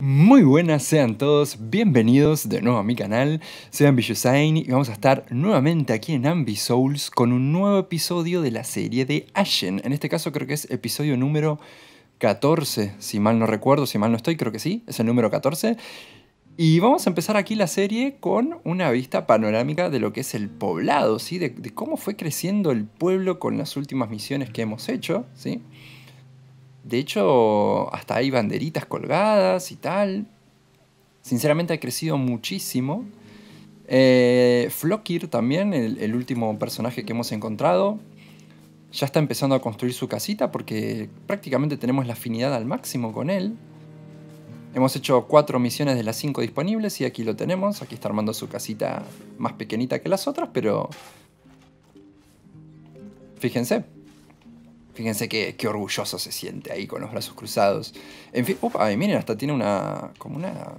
Muy buenas, sean todos bienvenidos de nuevo a mi canal, soy Ambishusain y vamos a estar nuevamente aquí en Souls con un nuevo episodio de la serie de Ashen. En este caso creo que es episodio número 14, si mal no recuerdo, si mal no estoy, creo que sí, es el número 14. Y vamos a empezar aquí la serie con una vista panorámica de lo que es el poblado, ¿sí? De, cómo fue creciendo el pueblo con las últimas misiones que hemos hecho, ¿sí? sí de hecho, hasta hay banderitas colgadas y tal. Sinceramente ha crecido muchísimo. Eh, Flokir también, el, último personaje que hemos encontrado, ya está empezando a construir su casita porque prácticamente tenemos la afinidad al máximo con él. Hemos hecho cuatro misiones de las cinco disponibles y aquí lo tenemos. Aquí está armando su casita más pequeñita que las otras, pero... Fíjense, Fíjense qué, orgulloso se siente ahí con los brazos cruzados. En fin, upa, y miren, hasta tiene una. como una.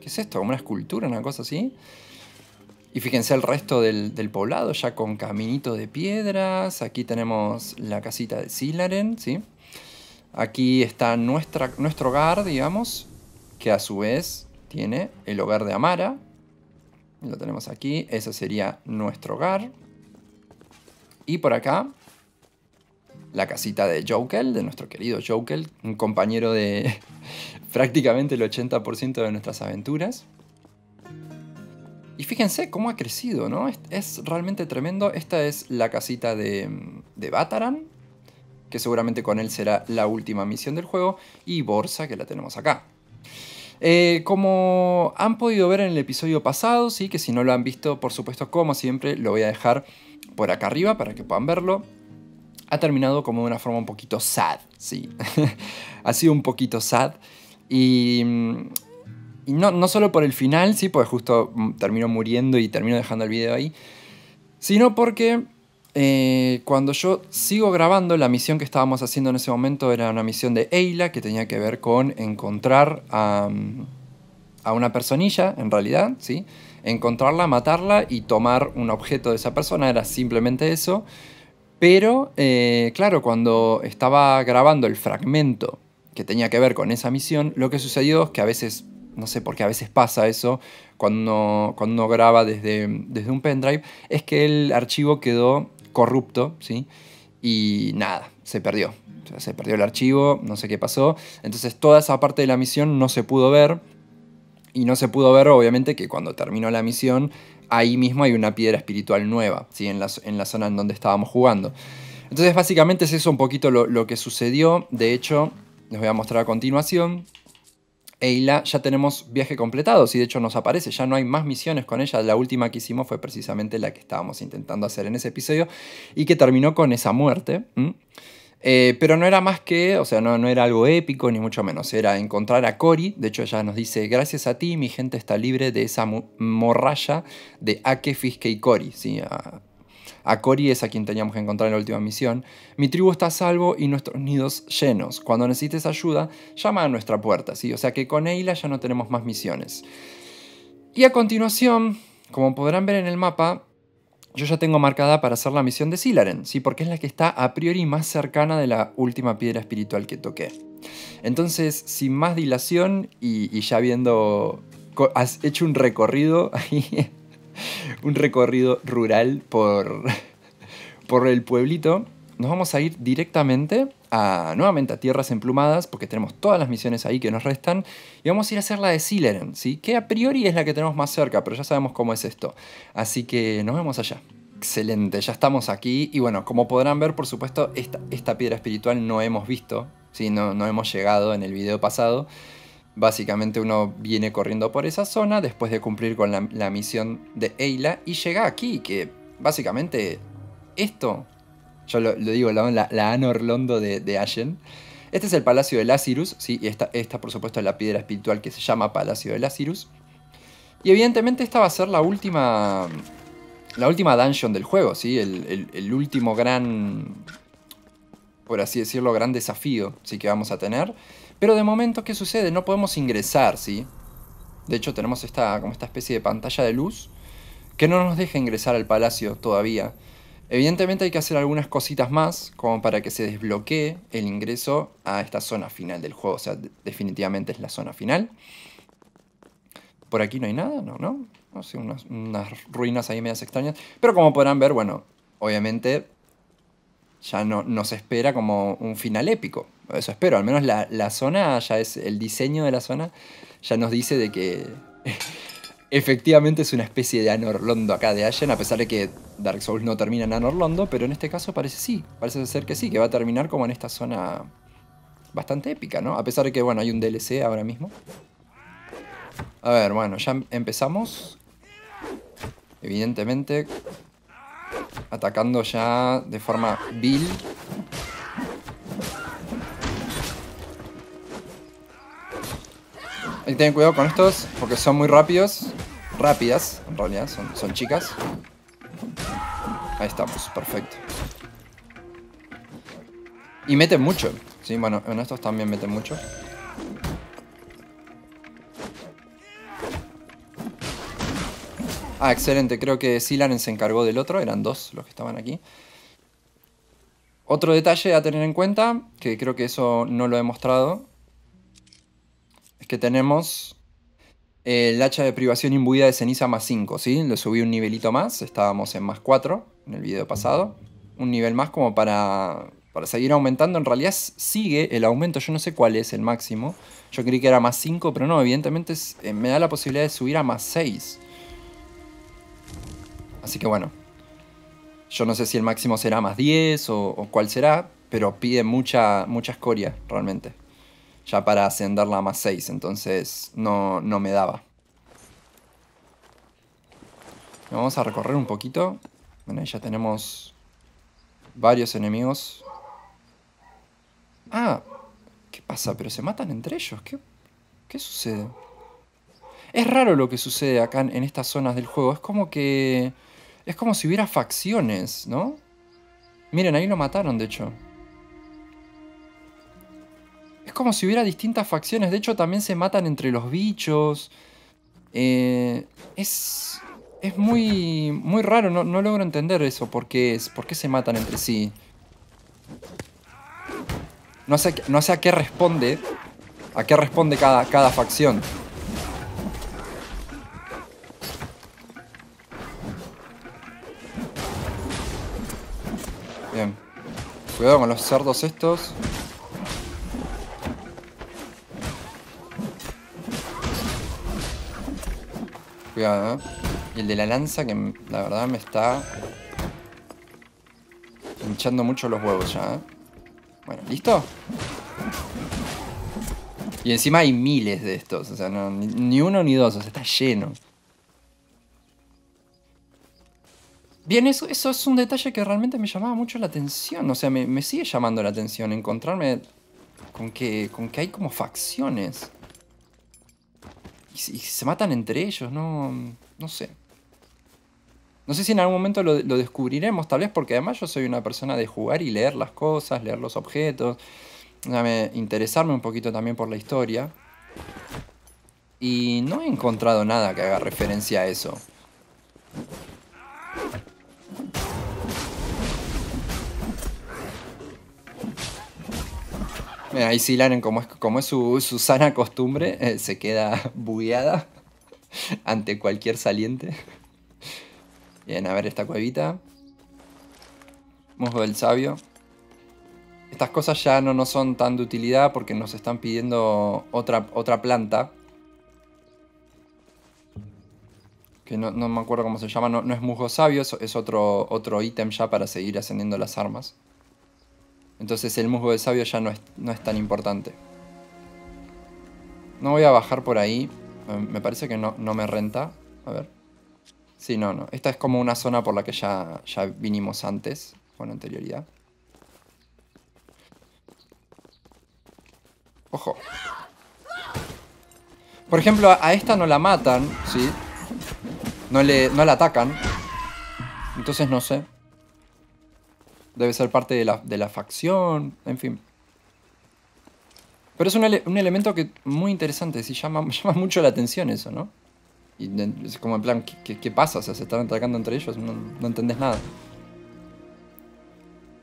¿Qué es esto? ¿Como una escultura, una cosa así? Y fíjense el resto del, poblado, ya con caminito de piedras. Aquí tenemos la casita de Silaren, ¿sí? Aquí está nuestra, nuestro hogar, digamos, que a su vez tiene el hogar de Amara. Lo tenemos aquí, ese sería nuestro hogar. Y por acá la casita de Jokel, de nuestro querido Jokel, un compañero de prácticamente el 80% de nuestras aventuras. Y fíjense cómo ha crecido, ¿no? Es, realmente tremendo. Esta es la casita de, de Bataran, que seguramente con él será la última misión del juego, y Borsa, que la tenemos acá. Eh, como han podido ver en el episodio pasado, sí, que si no lo han visto, por supuesto, como siempre, lo voy a dejar por acá arriba para que puedan verlo ha terminado como de una forma un poquito sad, sí. ha sido un poquito sad. Mm, y, no, no, solo por el final, sí, porque justo mm, termino muriendo y termino dejando el video ahí, sino porque eh, cuando yo sigo grabando, la misión que estábamos haciendo en ese momento era una misión de Eila que tenía que ver con encontrar a, mm, a una personilla, en realidad, sí. Encontrarla, matarla y tomar un objeto de esa persona, era simplemente eso. Pero, eh, claro, cuando estaba grabando el fragmento que tenía que ver con esa misión, lo que sucedió es que a veces, no sé por qué a veces pasa eso, cuando uno, cuando graba desde, desde un pendrive, es que el archivo quedó corrupto, ¿sí? Y nada, se perdió. O sea, se perdió el archivo, no sé qué pasó. Entonces toda esa parte de la misión no se pudo ver. Y no se pudo ver, obviamente, que cuando terminó la misión ahí mismo hay una piedra espiritual nueva, ¿sí? en, la, en la zona en donde estábamos jugando. Entonces básicamente es eso un poquito lo, que sucedió. De hecho, les voy a mostrar a continuación. Eila, ya tenemos viaje completado, Sí, de hecho nos aparece, ya no hay más misiones con ella. La última que hicimos fue precisamente la que estábamos intentando hacer en ese episodio y que terminó con esa muerte. Eh, pero no era más que, o sea, no, era algo épico ni mucho menos, era encontrar a Cori, de hecho ella nos dice, gracias a ti mi gente está libre de esa morralla de Ake, Fiske y Cory, ¿sí? a, Cori es a quien teníamos que encontrar en la última misión. Mi tribu está a salvo y nuestros nidos llenos. Cuando necesites ayuda, llama a nuestra puerta, ¿sí? O sea que con Eila ya no tenemos más misiones. Y a continuación, como podrán ver en el mapa, yo ya tengo marcada para hacer la misión de Silaren, ¿sí? porque es la que está a priori más cercana de la última piedra espiritual que toqué. Entonces, sin más dilación y, ya viendo, has hecho un recorrido, un recorrido rural por, por el pueblito, nos vamos a ir directamente nuevamente a Tierras Emplumadas, porque tenemos todas las misiones ahí que nos restan, y vamos a ir a hacer la de Sileren, ¿sí? que a priori es la que tenemos más cerca, pero ya sabemos cómo es esto. Así que nos vemos allá. Excelente, ya estamos aquí, y bueno, como podrán ver, por supuesto, esta, piedra espiritual no hemos visto, ¿sí? no, hemos llegado en el video pasado. Básicamente uno viene corriendo por esa zona después de cumplir con la, la misión de Eila y llega aquí, que básicamente esto yo lo, digo, la, la Ana Orlondo de, Allen. Ashen. Este es el Palacio de Lazarus, ¿sí? y esta, por supuesto es la piedra espiritual que se llama Palacio de Lazarus. Y evidentemente esta va a ser la última, la última dungeon del juego, ¿sí? el, último gran, por así decirlo, gran desafío ¿sí? que vamos a tener. Pero de momento, ¿qué sucede? No podemos ingresar, ¿sí? De hecho, tenemos esta, como esta especie de pantalla de luz que no nos deja ingresar al palacio todavía. Evidentemente hay que hacer algunas cositas más como para que se desbloquee el ingreso a esta zona final del juego. O sea, definitivamente es la zona final. Por aquí no hay nada, no, no. sé, unas, ruinas ahí medias extrañas. Pero como podrán ver, bueno, obviamente ya no, nos espera como un final épico. Eso espero. Al menos la zona ya es. El diseño de la zona ya nos dice de que. Efectivamente es una especie de Anor Londo acá de Allen, a pesar de que Dark Souls no termina en Anor Londo, pero en este caso parece sí, parece ser que sí, que va a terminar como en esta zona bastante épica, ¿no? A pesar de que, bueno, hay un DLC ahora mismo. A ver, bueno, ya empezamos. Evidentemente, atacando ya de forma vil Hay que tener cuidado con estos porque son muy rápidos. Rápidas, en realidad, son, chicas. Ahí estamos, perfecto. Y meten mucho. Sí, bueno, en estos también meten mucho. Ah, excelente. Creo que Silanen se encargó del otro. Eran dos los que estaban aquí. Otro detalle a tener en cuenta, que creo que eso no lo he mostrado, es que tenemos eh, el hacha de privación imbuida de ceniza más 5, ¿sí? Le subí un nivelito más, estábamos en más 4 en el video pasado. Un nivel más como para, para seguir aumentando. En realidad sigue el aumento, yo no sé cuál es el máximo. Yo creí que era más 5, pero no, evidentemente eh, me da la posibilidad de subir a más 6. Así que bueno, yo no sé si el máximo será más 10 o, cuál será, pero pide mucha, mucha escoria realmente ya para ascenderla a más 6, entonces no, no me daba. Vamos a recorrer un poquito. Bueno, ahí ya tenemos varios enemigos. Ah, ¿qué pasa? Pero se matan entre ellos. ¿Qué, qué sucede? Es raro lo que sucede acá en estas zonas del juego. Es como que... Es como si hubiera facciones, ¿no? Miren, ahí lo mataron, de hecho como si hubiera distintas facciones. De hecho, también se matan entre los bichos. Eh, es. Es muy. muy raro. No, logro entender eso. porque es, por se matan entre sí? No sé, no sé a qué responde. A qué responde cada, cada facción. Bien. Cuidado con los cerdos estos. ¿eh? Y el de la lanza que la verdad me está hinchando mucho los huevos ya. ¿eh? Bueno, ¿listo? Y encima hay miles de estos, o sea, ni uno ni dos, o sea, está lleno. Bien, eso, es un detalle que realmente me llamaba mucho la atención, o sea, me, me sigue llamando la atención encontrarme con que, con que hay como facciones y, se matan entre ellos, no, no sé. No sé si en algún momento lo, descubriremos, tal vez porque además yo soy una persona de jugar y leer las cosas, leer los objetos, interesarme un poquito también por la historia. Y no he encontrado nada que haga referencia a eso. Eh, ahí sí, como es, su, sana costumbre, eh, se queda bugueada ante cualquier saliente. Bien, a ver esta cuevita. Musgo del sabio. Estas cosas ya no nos son tan de utilidad porque nos están pidiendo otra, otra planta. Que no, me acuerdo cómo se llama, no, es musgo sabio, es, es otro, otro ítem ya para seguir ascendiendo las armas. Entonces el musgo del sabio ya no es, no es tan importante. No voy a bajar por ahí. Me parece que no, me renta. A ver. Sí, no, no. Esta es como una zona por la que ya, ya vinimos antes, con anterioridad. Ojo. Por ejemplo, a esta no la matan, ¿sí? No, le, no la atacan. Entonces no sé debe ser parte de la, facción, en fin. Pero es un, elemento que muy interesante, si llama, llama mucho la atención eso, ¿no? Y es como en plan, ¿qué, pasa? O sea, se están atacando entre ellos, no, entendés nada.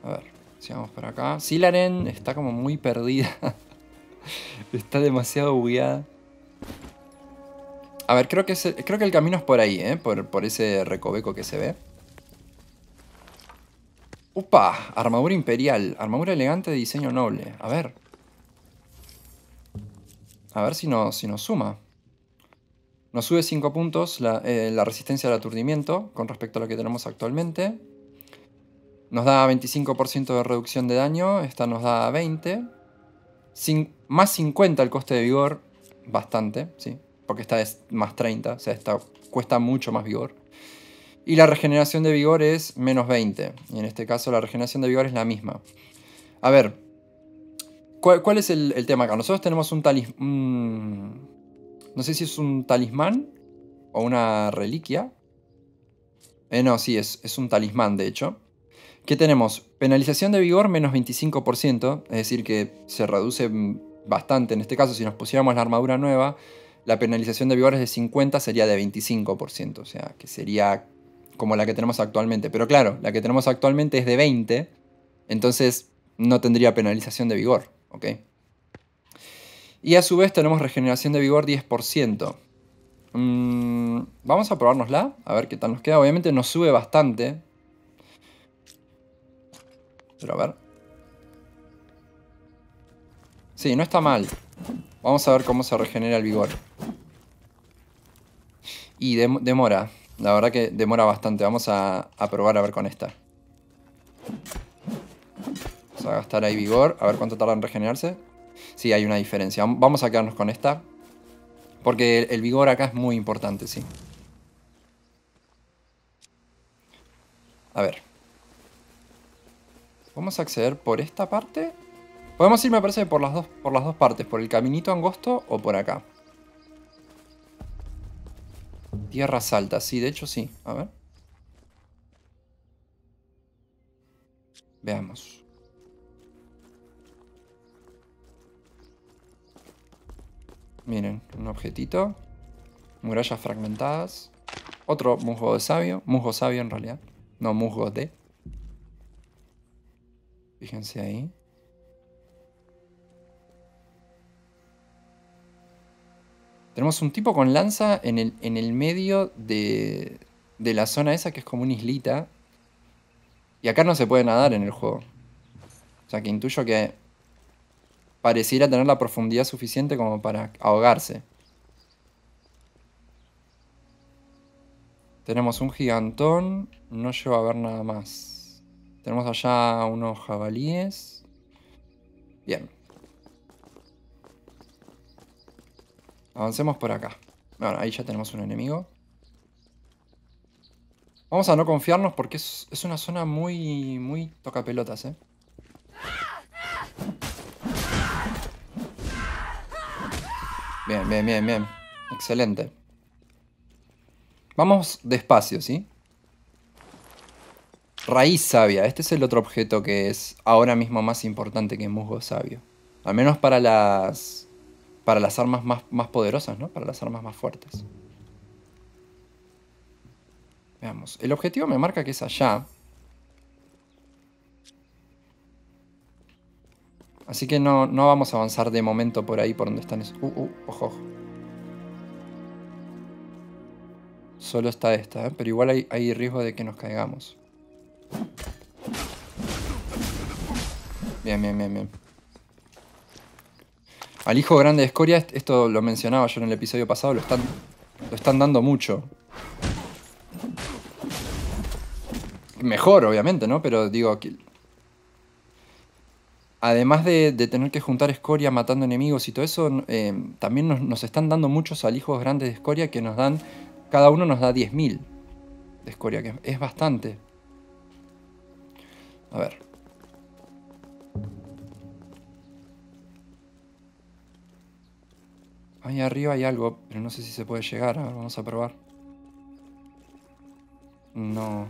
A ver, sigamos por acá. Silaren está como muy perdida. está demasiado bugueada. A ver, creo que, creo que el camino es por ahí, ¿eh? por ese recoveco que se ve. ¡Upa! Armadura imperial. Armadura elegante de diseño noble. A ver. A ver si nos, si suma. Nos sube 5 puntos eh, la, resistencia al aturdimiento con respecto a lo que tenemos actualmente. Nos da 25% de reducción de daño. Esta nos da 20. más 50 el coste de vigor. Bastante, sí. Porque esta es más 30. O sea, esta cuesta mucho más vigor. Y la regeneración de vigor es menos 20. Y en este caso la regeneración de vigor es la misma. A ver, ¿cuál, es el, tema acá? Nosotros tenemos un talismán... no sé si es un talismán o una reliquia. Eh, no, sí, es, es un talismán de hecho. ¿Qué tenemos? Penalización de vigor menos 25%, es decir, que se reduce bastante. En este caso, si nos pusiéramos la armadura nueva, la penalización de vigor es de 50, sería de 25%, o sea, que sería como la que tenemos actualmente. Pero claro, la que tenemos actualmente es de 20, entonces no tendría penalización de vigor, ¿ok? Y a su vez tenemos regeneración de vigor 10%. Mm, vamos a probárnosla, a ver qué tal nos queda. Obviamente nos sube bastante. Pero a ver. Sí, no está mal. Vamos a ver cómo se regenera el vigor. Y demora. La verdad que demora bastante. Vamos a, probar a ver con esta. Vamos a gastar ahí vigor. A ver cuánto tarda en regenerarse. Sí, hay una diferencia. Vamos a quedarnos con esta. Porque el, vigor acá es muy importante, sí. A ver. Vamos a acceder por esta parte. Podemos ir, me parece, por las dos, por las dos partes. Por el caminito angosto o por acá. Tierras altas, sí, de hecho sí. A ver. Veamos. Miren, un objetito. Murallas fragmentadas. Otro musgo de sabio. Musgo sabio en realidad. No, musgo de. Fíjense ahí. Tenemos un tipo con lanza en el, en el medio de, de la zona esa que es como una islita. Y acá no se puede nadar en el juego. O sea que intuyo que pareciera tener la profundidad suficiente como para ahogarse. Tenemos un gigantón, no llevo a ver nada más. Tenemos allá unos jabalíes. Bien. Avancemos por acá. Bueno, ahí ya tenemos un enemigo. Vamos a no confiarnos porque es, una zona muy, muy tocapelotas, ¿eh? Bien, bien, bien, bien. Excelente. Vamos despacio, ¿sí? Raíz sabia. Este es el otro objeto que es ahora mismo más importante que musgo sabio. Al menos para las para las armas más, poderosas, ¿no? para las armas más fuertes. Veamos, el objetivo me marca que es allá. Así que no, vamos a avanzar de momento por ahí, por donde están esos... Uh, uh, ojo, Solo está esta, ¿eh? pero igual hay, hay riesgo de que nos caigamos. Bien, bien, bien, bien. Al hijo grande de Escoria, esto lo mencionaba yo en el episodio pasado, lo están, lo están dando mucho. Mejor, obviamente, ¿no? Pero digo, aquí. además de, tener que juntar escoria matando enemigos y todo eso, eh, también nos, nos, están dando muchos alijos grandes de escoria que nos dan, cada uno nos da 10.000 de escoria, que es bastante. A ver. Ahí arriba hay algo, pero no sé si se puede llegar. A ver, vamos a probar. No.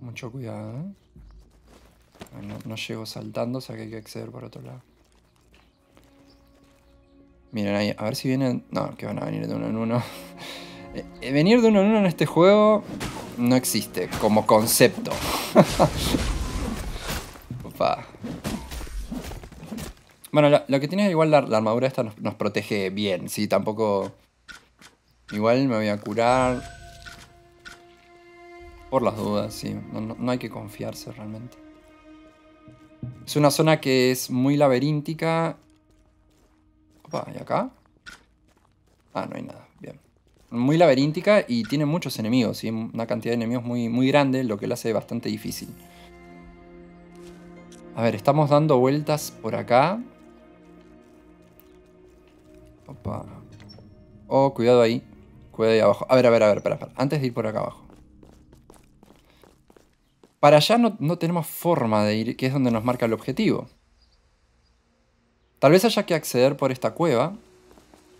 Mucho cuidado, ¿eh? No, no llego saltando, o sea que hay que acceder por otro lado. Miren ahí, a ver si vienen... No, que van a venir de uno en uno. Eh, eh, venir de uno en uno en este juego no existe como concepto. Bueno, lo, que tiene igual la, armadura esta nos, protege bien, sí, tampoco... Igual me voy a curar. Por las dudas, sí. No, hay que confiarse realmente. Es una zona que es muy laberíntica. Opa, ¿y acá? Ah, no hay nada. Bien. Muy laberíntica y tiene muchos enemigos, ¿sí? Una cantidad de enemigos muy, muy grande, lo que la hace bastante difícil. A ver, estamos dando vueltas por acá. Opa. Oh, cuidado ahí. Cuidado ahí abajo. A ver, a ver, a ver, espera, ver. Antes de ir por acá abajo. Para allá no, no tenemos forma de ir, que es donde nos marca el objetivo. Tal vez haya que acceder por esta cueva,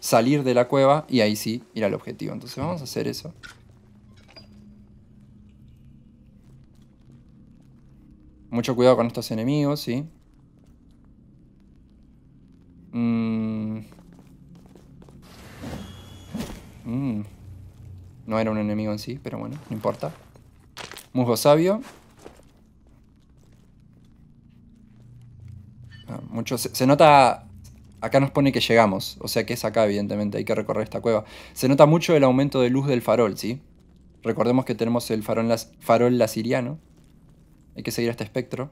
salir de la cueva y ahí sí ir al objetivo. Entonces vamos a hacer eso. Mucho cuidado con estos enemigos, sí. Mm. Mm. No era un enemigo en sí, pero bueno, no importa. Musgo sabio. Ah, se, nota acá nos pone que llegamos, o sea que es acá evidentemente, hay que recorrer esta cueva. Se nota mucho el aumento de luz del farol, ¿sí? Recordemos que tenemos el farol, las, farol lasiriano. Hay que seguir a este espectro.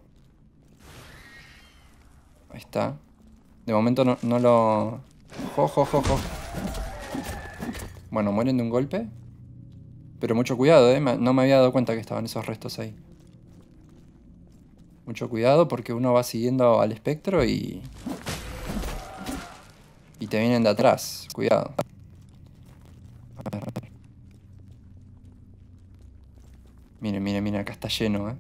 Ahí está. De momento no, lo... Jo, jo, jo, jo. Bueno, mueren de un golpe. Pero mucho cuidado, ¿eh? No me había dado cuenta que estaban esos restos ahí. Mucho cuidado porque uno va siguiendo al espectro y... Y te vienen de atrás. Cuidado. Miren, miren, miren. Acá está lleno, ¿eh?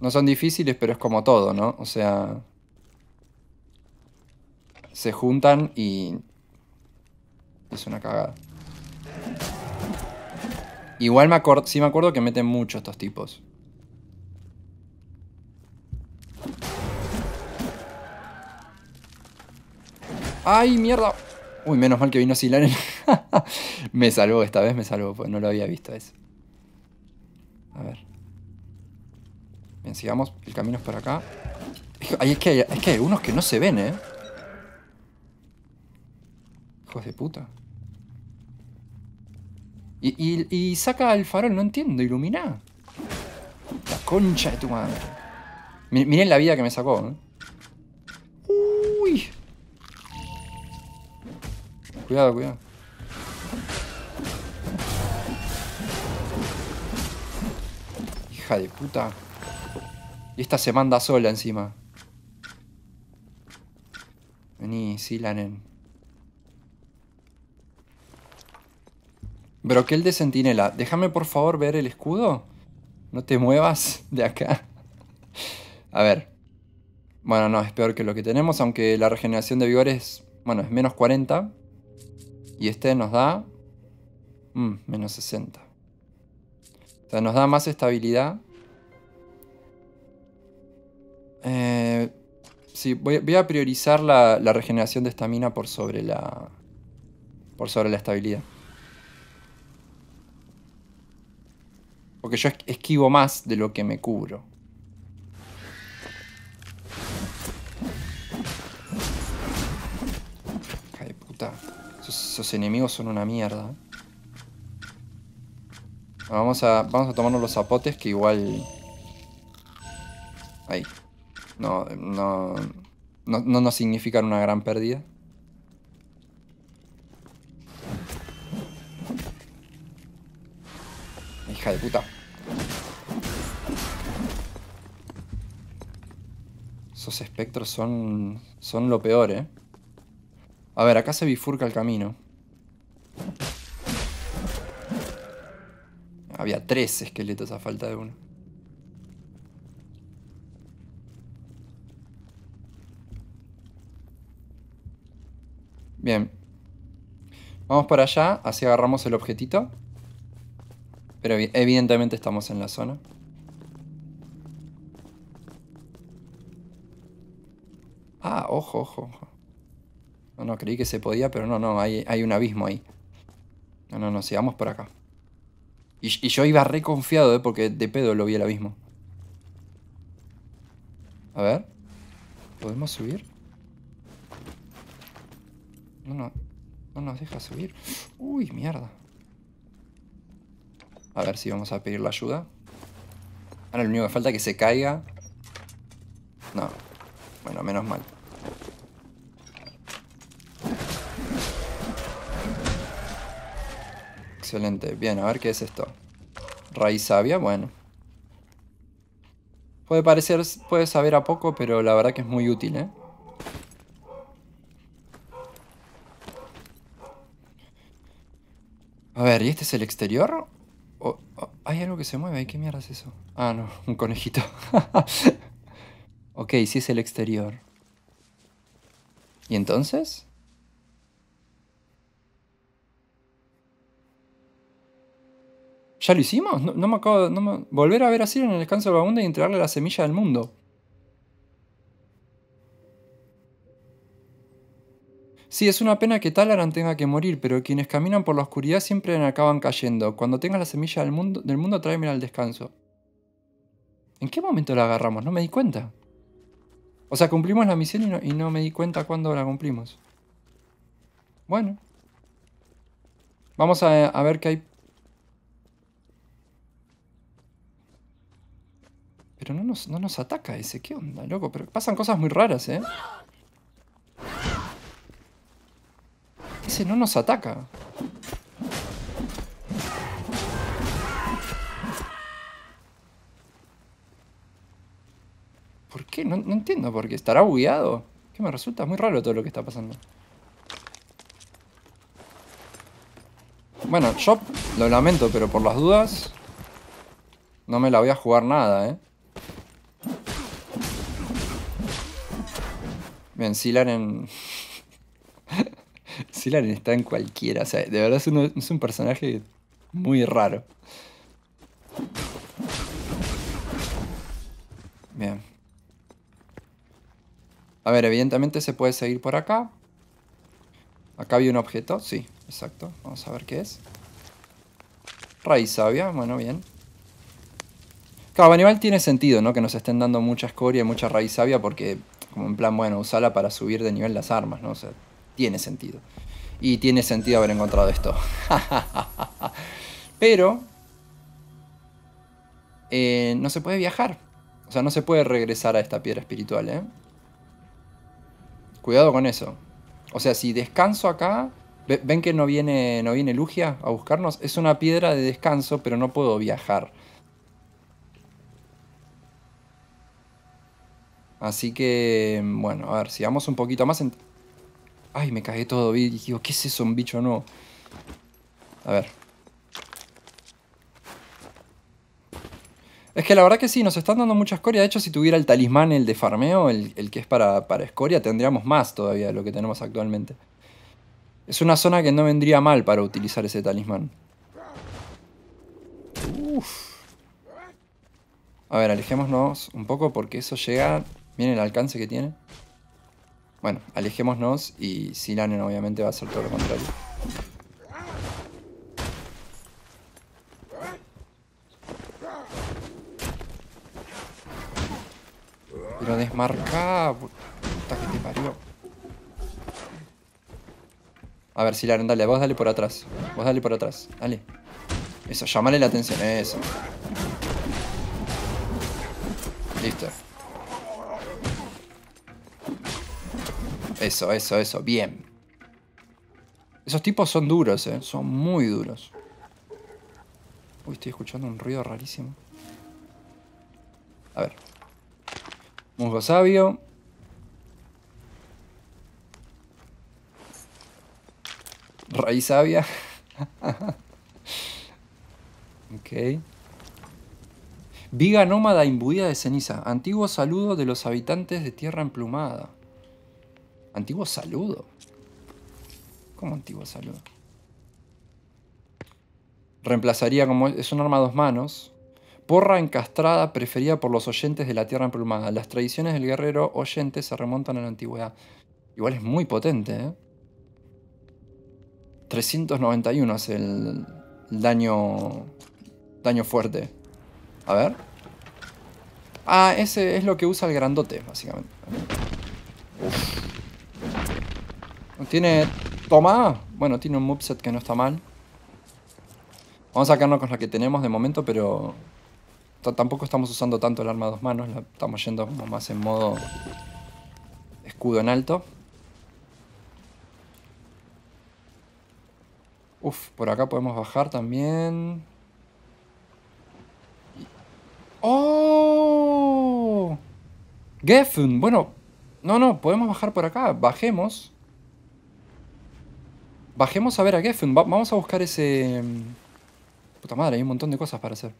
No son difíciles, pero es como todo, ¿no? O sea... Se juntan y... Es una cagada. Igual me sí me acuerdo que meten mucho estos tipos. ¡Ay, mierda! Uy, menos mal que vino Silaren. me salvó, esta vez me salvó, pues no lo había visto eso. A ver. Bien, sigamos. El camino es por acá. Es que, hay, es que unos que no se ven, ¿eh? Hijos de puta. Y, saca el farol, no entiendo. Ilumina. La concha de tu madre. Miren la vida que me sacó, ¿eh? Uy. Cuidado, cuidado. Hija de puta. Y esta se manda sola encima. Vení, Silanen. Broquel de centinela. Déjame por favor ver el escudo. No te muevas de acá. A ver. Bueno, no, es peor que lo que tenemos, aunque la regeneración de vigor es... Bueno, es menos 40. Y este nos da mm, menos 60. O sea, nos da más estabilidad. Eh, sí, voy, a priorizar la, regeneración de estamina por sobre la. Por sobre la estabilidad. Porque yo esquivo más de lo que me cubro. Esos, enemigos son una mierda. Ah, vamos a, vamos a tomarnos los zapotes que igual... Ahí. No, no, no, no nos significan una gran pérdida. Hija de puta. Esos espectros son, son lo peor, ¿eh? A ver, acá se bifurca el camino. Había tres esqueletos a falta de uno. Bien. Vamos para allá, así agarramos el objetito. Pero evidentemente estamos en la zona. Ah, ojo, ojo, ojo. No, no, creí que se podía, pero no, no, hay, hay un abismo ahí. No, no, no, sigamos por acá. Y, yo iba re confiado, ¿eh? porque de pedo lo vi el abismo. A ver. ¿Podemos subir? No, no. No nos deja subir. Uy, mierda. A ver si vamos a pedir la ayuda. Ahora lo único que falta es que se caiga. No. Bueno, menos mal. Excelente. Bien, a ver qué es esto. Raíz sabia, bueno. Puede parecer, puede saber a poco, pero la verdad que es muy útil, ¿eh? A ver, ¿y este es el exterior? hay algo que se mueve, ¿qué mierda es eso? Ah, no, un conejito. ok, sí es el exterior. ¿Y entonces? ¿Ya lo hicimos? No, me acabo de. Volver a ver a en el descanso del vagabundo y entregarle la semilla del mundo. Sí, es una pena que Talaran tenga que morir, pero quienes caminan por la oscuridad siempre acaban cayendo. Cuando tengas la semilla del mundo, del mundo tráemela al descanso. ¿En qué momento la agarramos? No me di cuenta. O sea, cumplimos la misión y no, me di cuenta cuándo la cumplimos. Bueno. Vamos a, a ver qué hay Pero no nos, ataca ese. ¿Qué onda, loco? Pero pasan cosas muy raras, ¿eh? Ese no nos ataca. ¿Por qué? No, entiendo por qué. ¿Estará bugueado? ¿Qué me resulta muy raro todo lo que está pasando. Bueno, yo lo lamento, pero por las dudas... No me la voy a jugar nada, ¿eh? silan en Silaren está en cualquiera. O sea, de verdad es, un personaje muy raro. Bien. A ver, evidentemente se puede seguir por acá. Acá había un objeto. Sí, exacto. Vamos a ver qué es. Raíz sabia. Bueno, bien. Claro, animal tiene sentido, ¿no? Que nos estén dando mucha escoria y mucha raíz sabia porque como en plan, bueno, usala para subir de nivel las armas, ¿no? O sea, tiene sentido. Y tiene sentido haber encontrado esto. Pero... Eh, no se puede viajar. O sea, no se puede regresar a esta piedra espiritual, ¿eh? Cuidado con eso. O sea, si descanso acá... ¿Ven que no viene, no viene Lugia a buscarnos? Es una piedra de descanso, pero no puedo viajar. Así que, bueno, a ver, sigamos un poquito más. En... Ay, me cagué todo. digo, ¿qué es eso? Un bicho no. A ver. Es que la verdad que sí, nos están dando mucha escoria. De hecho, si tuviera el talismán, el de farmeo, el, que es para, para escoria, tendríamos más todavía de lo que tenemos actualmente. Es una zona que no vendría mal para utilizar ese talismán. Uf. A ver, alejémonos un poco porque eso llega Miren el alcance que tiene. Bueno, alejémonos y Silanen obviamente va a hacer todo lo contrario. Pero desmarca, puta que te parió. A ver, Silanen, dale, vos dale por atrás. Vos dale por atrás, dale. Eso, llamale la atención, eso. Listo. Eso, eso, eso. Bien. Esos tipos son duros, ¿eh? Son muy duros. Uy, estoy escuchando un ruido rarísimo. A ver. Musgo sabio. Raíz sabia. ok. Viga nómada imbuida de ceniza. Antiguo saludo de los habitantes de tierra emplumada. Antiguo saludo. ¿Cómo antiguo saludo? Reemplazaría como es un arma a dos manos. Porra encastrada preferida por los oyentes de la tierra emplumada. Las tradiciones del guerrero oyente se remontan a la antigüedad. Igual es muy potente, ¿eh? 391 es el daño daño fuerte. A ver. Ah, ese es lo que usa el grandote, básicamente. Tiene... ¡Toma! Bueno, tiene un moveset que no está mal. Vamos a sacarnos con la que tenemos de momento, pero... Tampoco estamos usando tanto el arma de dos manos. estamos yendo como más en modo... Escudo en alto. Uf, por acá podemos bajar también. ¡Oh! Geffen, bueno, no, no, podemos bajar por acá, bajemos. Bajemos a ver a Geffen. vamos a buscar ese... Mm, puta madre, hay un montón de cosas para hacer.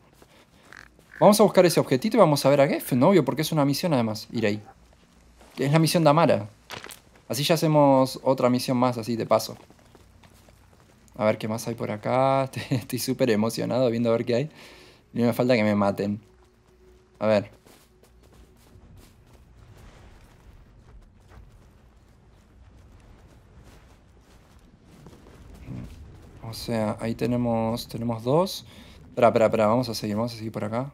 Vamos a buscar ese objetito y vamos a ver a Geffen, obvio, porque es una misión además, ir ahí. Es la misión de Amara. Así ya hacemos otra misión más, así de paso. A ver qué más hay por acá. Estoy súper emocionado viendo a ver qué hay. Y no me falta que me maten. A ver. O sea, ahí tenemos, tenemos dos. Espera, espera, espera, vamos a seguir, vamos a seguir por acá.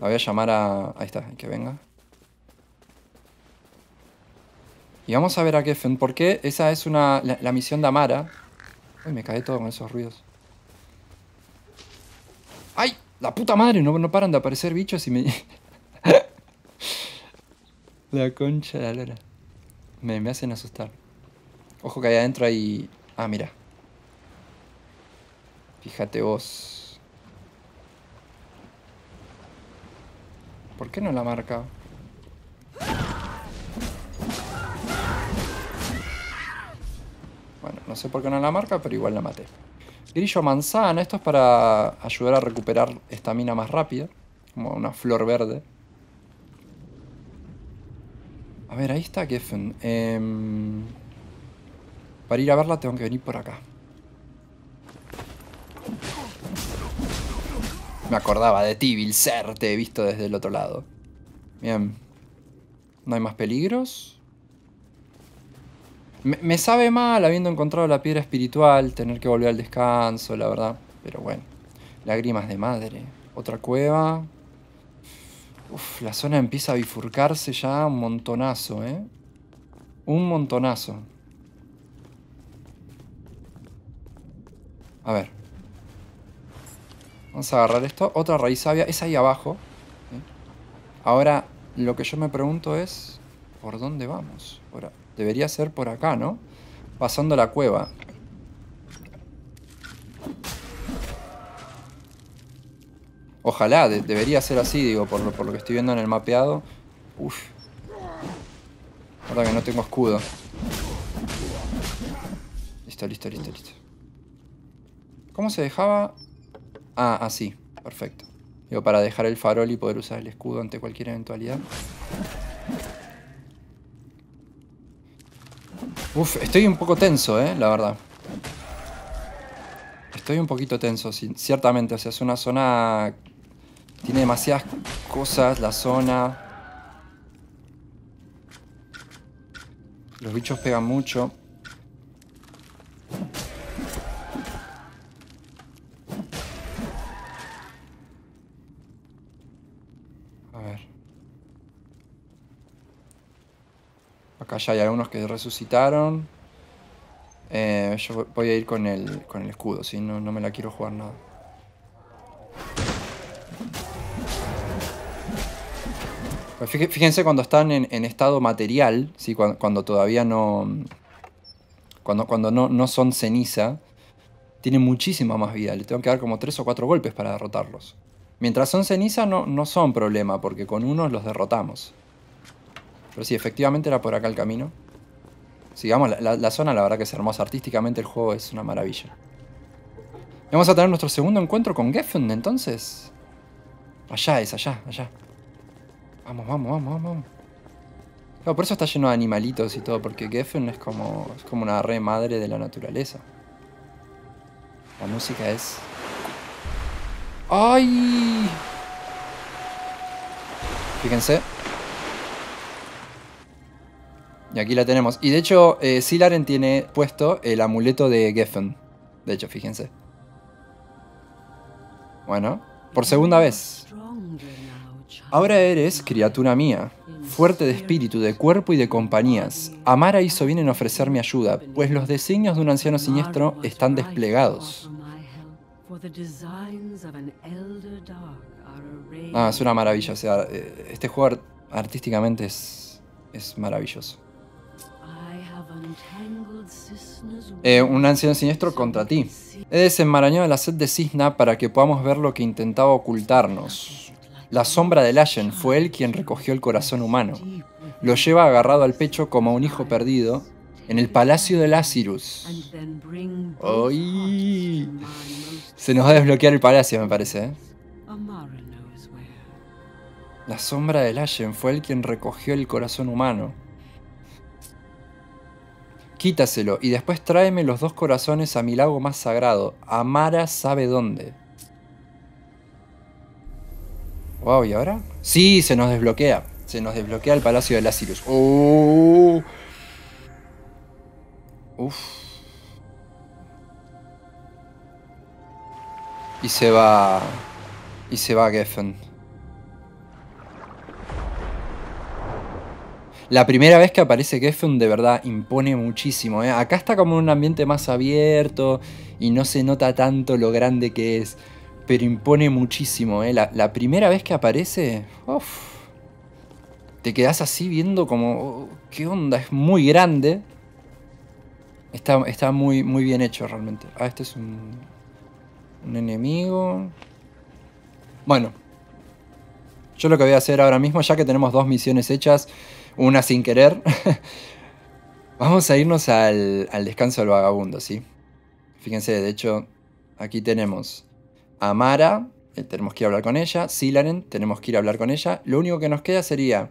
La voy a llamar a... Ahí está, que venga. Y vamos a ver a ¿Por porque esa es una, la, misión de Amara. Uy, me cae todo con esos ruidos. ¡Ay! ¡La puta madre! No, no paran de aparecer bichos y me... la concha de la lora. Me, me hacen asustar. Ojo que ahí adentro hay... Ah, mira. Fíjate vos. ¿Por qué no la marca? Bueno, no sé por qué no la marca, pero igual la maté. Grillo manzana, esto es para ayudar a recuperar estamina más rápido. Como una flor verde. A ver, ahí está Geffen. Em, para ir a verla tengo que venir por acá. Me acordaba de ti, Vilser, te he visto desde el otro lado. Bien. ¿No hay más peligros? Me, me sabe mal habiendo encontrado la piedra espiritual, tener que volver al descanso, la verdad. Pero bueno. Lágrimas de madre. Otra cueva. Uf, la zona empieza a bifurcarse ya un montonazo, ¿eh? Un montonazo. A ver. Vamos a agarrar esto. Otra raíz sabia. Es ahí abajo. Ahora, lo que yo me pregunto es... ¿Por dónde vamos? Ahora Debería ser por acá, ¿no? Pasando la cueva. Ojalá, debería ser así, digo, por por lo que estoy viendo en el mapeado. Uf. Ahora que no tengo escudo. Listo, listo, listo, listo. ¿Cómo se dejaba? Ah, así. Ah, perfecto. Digo, para dejar el farol y poder usar el escudo ante cualquier eventualidad. Uf, estoy un poco tenso, eh, la verdad. Estoy un poquito tenso, ciertamente. O sea, es una zona... Tiene demasiadas cosas, la zona... Los bichos pegan mucho. Allá hay algunos que resucitaron. Eh, yo voy a ir con el, escudo, ¿sí? No, me la quiero jugar nada. Pues fíjense cuando están en, estado material, cuando, todavía no... Cuando, cuando no, son ceniza, tienen muchísima más vida. Le tengo que dar como 3 o 4 golpes para derrotarlos. Mientras son ceniza no, no son problema, porque con unos los derrotamos. Pero sí, efectivamente era por acá el camino. Sigamos, la, zona la verdad que es hermosa. Artísticamente el juego es una maravilla. Vamos a tener nuestro segundo encuentro con Geffen, entonces. Allá es, allá, allá. Vamos, vamos, vamos, vamos. por eso está lleno de animalitos y todo, porque Geffen es como, es como una re madre de la naturaleza. La música es... ¡Ay! Fíjense. Y aquí la tenemos. Y de hecho, eh, Silaren tiene puesto el amuleto de Geffen. De hecho, fíjense. Bueno, por segunda vez. Ahora eres criatura mía, fuerte de espíritu, de cuerpo y de compañías. Amara hizo bien en ofrecerme ayuda, pues los designios de un anciano siniestro están desplegados. Ah, es una maravilla. sea, eh, este juego artísticamente es, es maravilloso. Eh, un anciano siniestro contra ti. He desenmarañado la sed de Cisna para que podamos ver lo que intentaba ocultarnos. La sombra del Ashen fue él quien recogió el corazón humano. Lo lleva agarrado al pecho como un hijo perdido en el palacio de Lazarus. Se nos va a desbloquear el palacio, me parece. ¿eh? La sombra del Ashen fue él quien recogió el corazón humano. Quítaselo y después tráeme los dos corazones a mi lago más sagrado. Amara sabe dónde. Wow, ¿y ahora? Sí, se nos desbloquea. Se nos desbloquea el Palacio de Lazarus. ¡Oh! Uf. Y se va... Y se va Geffen. La primera vez que aparece Geffen de verdad impone muchísimo. ¿eh? Acá está como en un ambiente más abierto y no se nota tanto lo grande que es. Pero impone muchísimo. ¿eh? La, primera vez que aparece... te quedas así viendo como... Oh, ¿Qué onda? Es muy grande. Está, muy, muy bien hecho realmente. Ah, este es un, un enemigo. Bueno, yo lo que voy a hacer ahora mismo, ya que tenemos dos misiones hechas, una sin querer. Vamos a irnos al, descanso del vagabundo, ¿sí? Fíjense, de hecho, aquí tenemos a Mara, eh, tenemos que ir a hablar con ella. Silaren, tenemos que ir a hablar con ella. Lo único que nos queda sería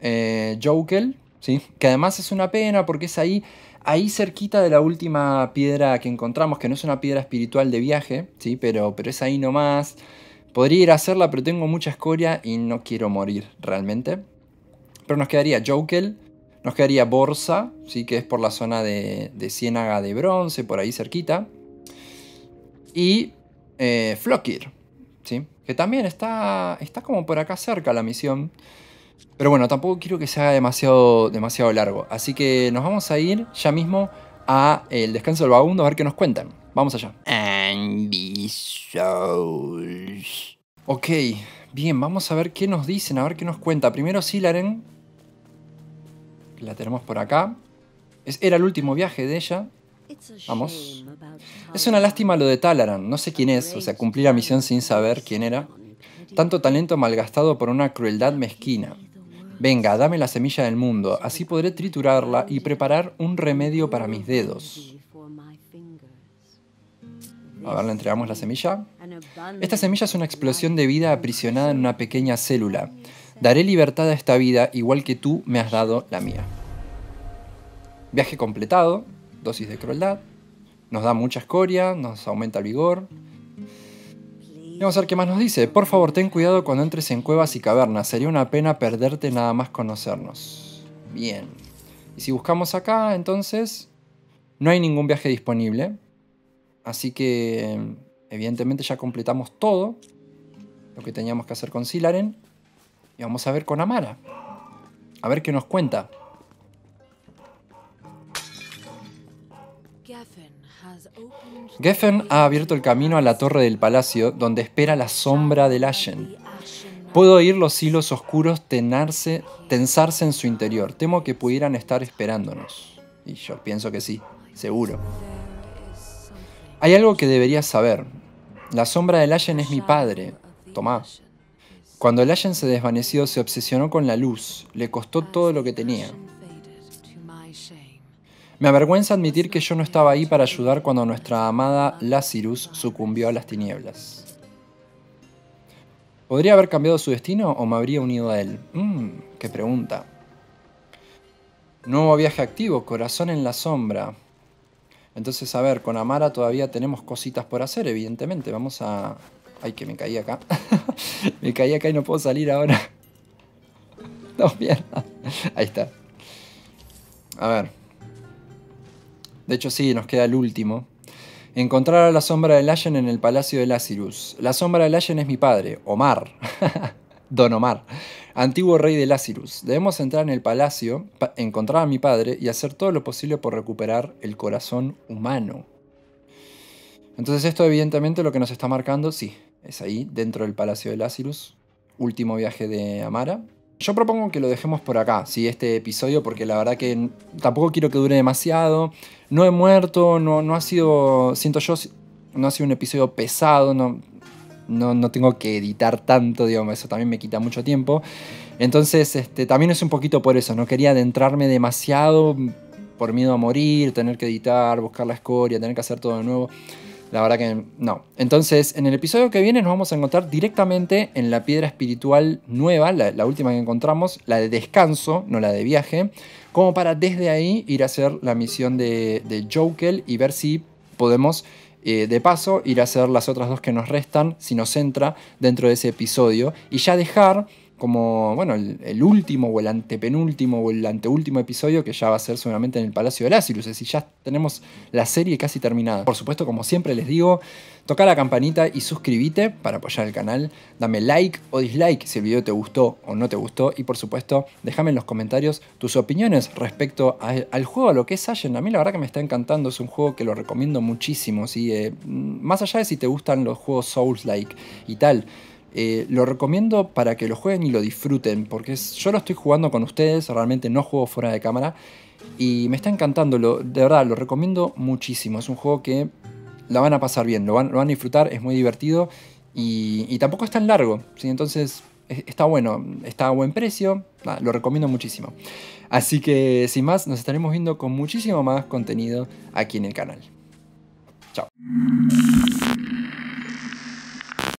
eh, Jokel, ¿sí? Que además es una pena porque es ahí, ahí cerquita de la última piedra que encontramos, que no es una piedra espiritual de viaje, ¿sí? Pero, pero es ahí nomás. Podría ir a hacerla, pero tengo mucha escoria y no quiero morir realmente. Pero nos quedaría Jokel, nos quedaría Borsa, ¿sí? que es por la zona de, Ciénaga de Bronce, por ahí cerquita. Y eh, Flokir, ¿sí? que también está, está como por acá cerca la misión. Pero bueno, tampoco quiero que sea demasiado, demasiado largo. Así que nos vamos a ir ya mismo a eh, el descanso del vagundo a ver qué nos cuentan. Vamos allá. Ok, bien, vamos a ver qué nos dicen, a ver qué nos cuenta. Primero Silaren la tenemos por acá. era el último viaje de ella. Vamos. Es una lástima lo de Talaran, no sé quién es, o sea, cumplir la misión sin saber quién era. Tanto talento malgastado por una crueldad mezquina. Venga, dame la semilla del mundo, así podré triturarla y preparar un remedio para mis dedos. A ver, le entregamos la semilla. Esta semilla es una explosión de vida aprisionada en una pequeña célula. Daré libertad a esta vida igual que tú me has dado la mía. Viaje completado, dosis de crueldad. Nos da mucha escoria, nos aumenta el vigor. Vamos a ver qué más nos dice. Por favor, ten cuidado cuando entres en cuevas y cavernas. Sería una pena perderte nada más conocernos. Bien. Y si buscamos acá, entonces, no hay ningún viaje disponible. Así que, evidentemente, ya completamos todo lo que teníamos que hacer con Silaren. Y vamos a ver con Amara. A ver qué nos cuenta. Geffen ha abierto el camino a la torre del palacio, donde espera la sombra del Ashen. Puedo oír los hilos oscuros tenarse, tensarse en su interior. Temo que pudieran estar esperándonos. Y yo pienso que sí, seguro. Hay algo que deberías saber. La sombra del Ashen es mi padre. Tomás. Cuando el Allen se desvaneció, se obsesionó con la luz, le costó todo lo que tenía. Me avergüenza admitir que yo no estaba ahí para ayudar cuando nuestra amada Lazarus sucumbió a las tinieblas. ¿Podría haber cambiado su destino o me habría unido a él? Mmm, qué pregunta. Nuevo viaje activo, corazón en la sombra. Entonces, a ver, con Amara todavía tenemos cositas por hacer, evidentemente. Vamos a, Ay, que me caí acá. me caí acá y no puedo salir ahora. no, mierda. Ahí está. A ver. De hecho, sí, nos queda el último. Encontrar a la sombra de Lashen en el palacio de Lazarus. La sombra de Layen es mi padre, Omar. Don Omar, antiguo rey de Lazarus. Debemos entrar en el palacio, encontrar a mi padre y hacer todo lo posible por recuperar el corazón humano. Entonces esto evidentemente lo que nos está marcando, sí, es ahí, dentro del Palacio de Lazarus. Último viaje de Amara. Yo propongo que lo dejemos por acá, ¿sí? Este episodio, porque la verdad que tampoco quiero que dure demasiado. No he muerto, no, ha sido, siento yo, no ha sido un episodio pesado, no, no, tengo que editar tanto, digamos, eso también me quita mucho tiempo. Entonces, este, también es un poquito por eso, no quería adentrarme demasiado por miedo a morir, tener que editar, buscar la escoria, tener que hacer todo de nuevo. La verdad que no. Entonces, en el episodio que viene nos vamos a encontrar directamente en la piedra espiritual nueva, la, última que encontramos, la de descanso, no la de viaje, como para desde ahí ir a hacer la misión de, Jokel y ver si podemos eh, de paso ir a hacer las otras dos que nos restan, si nos entra dentro de ese episodio, y ya dejar como, bueno, el, último o el antepenúltimo o el anteúltimo episodio que ya va a ser seguramente en el Palacio de las Es y ya tenemos la serie casi terminada. Por supuesto, como siempre les digo, toca la campanita y suscríbete para apoyar el canal. Dame like o dislike si el video te gustó o no te gustó. Y por supuesto, déjame en los comentarios tus opiniones respecto al juego, a lo que es Allen. A mí la verdad que me está encantando. Es un juego que lo recomiendo muchísimo. Eh, más allá de si te gustan los juegos Souls-like y tal eh, lo recomiendo para que lo jueguen y lo disfruten, porque yo lo estoy jugando con ustedes, realmente no juego fuera de cámara y me está encantando, de verdad lo recomiendo muchísimo, es un juego que la van a pasar bien, lo van, a disfrutar, es muy divertido y, tampoco es tan largo, entonces está bueno, está a buen precio, lo recomiendo muchísimo. Así que sin más, nos estaremos viendo con muchísimo más contenido aquí en el canal. Chao.